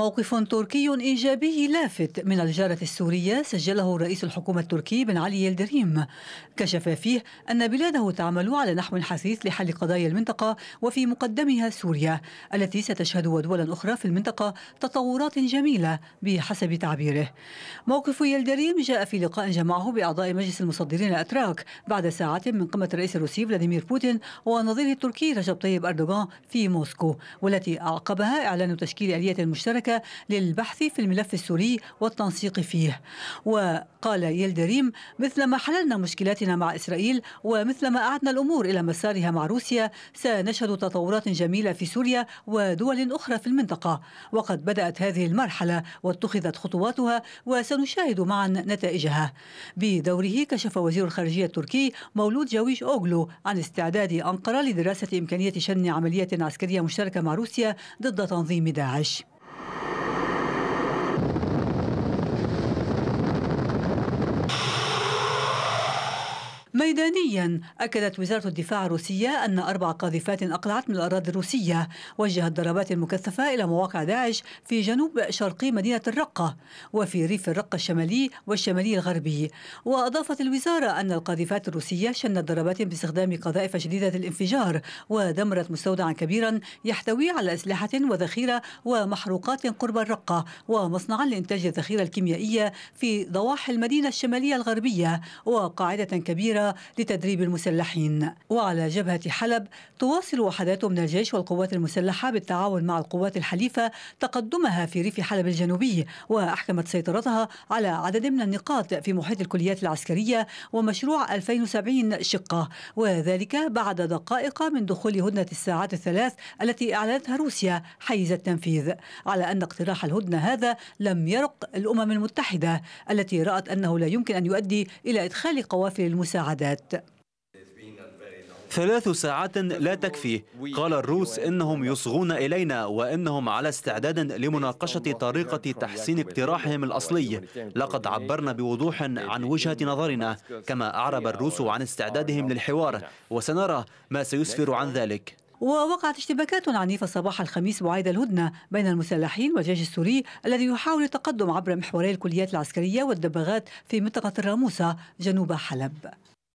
موقف تركي إيجابي لافت من الجارة السورية سجله رئيس الحكومة التركي بن علي يلدريم كشف فيه أن بلاده تعمل على نحو حثيث لحل قضايا المنطقة وفي مقدمها سوريا التي ستشهد ودولا أخرى في المنطقة تطورات جميلة بحسب تعبيره موقف يلدريم جاء في لقاء جمعه بأعضاء مجلس المصدرين الأتراك بعد ساعات من قمة الرئيس الروسي فلاديمير بوتين ونظيره التركي رجب طيب أردوغان في موسكو والتي أعقبها إعلان تشكيل آلية مشتركة المملكة للبحث في الملف السوري والتنسيق فيه وقال يلدريم مثلما حللنا مشكلاتنا مع إسرائيل ومثلما أعدنا الأمور إلى مسارها مع روسيا سنشهد تطورات جميلة في سوريا ودول أخرى في المنطقة وقد بدأت هذه المرحلة واتخذت خطواتها وسنشاهد معا نتائجها بدوره كشف وزير الخارجية التركي مولود جاويش أوغلو عن استعداد أنقرة لدراسة إمكانية شن عملية عسكرية مشتركة مع روسيا ضد تنظيم داعش ميدانيا أكدت وزارة الدفاع الروسية أن أربع قاذفات أقلعت من الأراضي الروسية وجهت ضربات مكثفة إلى مواقع داعش في جنوب شرقي مدينة الرقة وفي ريف الرقة الشمالي والشمالي الغربي وأضافت الوزارة أن القاذفات الروسية شنت ضربات باستخدام قذائف شديدة الانفجار ودمرت مستودعا كبيرا يحتوي على أسلحة وذخيرة ومحروقات قرب الرقة ومصنعا لإنتاج الذخيرة الكيميائية في ضواحي المدينة الشمالية الغربية وقاعدة كبيرة لتدريب المسلحين وعلى جبهة حلب تواصل وحدات من الجيش والقوات المسلحة بالتعاون مع القوات الحليفة تقدمها في ريف حلب الجنوبي وأحكمت سيطرتها على عدد من النقاط في محيط الكليات العسكرية ومشروع 2070 شقة وذلك بعد دقائق من دخول هدنة الساعات الثلاث التي أعلنتها روسيا حيز التنفيذ على أن اقتراح الهدنة هذا لم يرق الأمم المتحدة التي رأت أنه لا يمكن أن يؤدي إلى إدخال قوافل المساعدة العادات ثلاث ساعات لا تكفي قال الروس إنهم يصغون إلينا وإنهم على استعداد لمناقشة طريقة تحسين اقتراحهم الأصلي لقد عبرنا بوضوح عن وجهة نظرنا كما أعرب الروس عن استعدادهم للحوار وسنرى ما سيسفر عن ذلك ووقعت اشتباكات عنيفة صباح الخميس بعيد الهدنة بين المسلحين والجيش السوري الذي يحاول التقدم عبر محوري الكليات العسكرية والدباغات في منطقة الراموسة جنوب حلب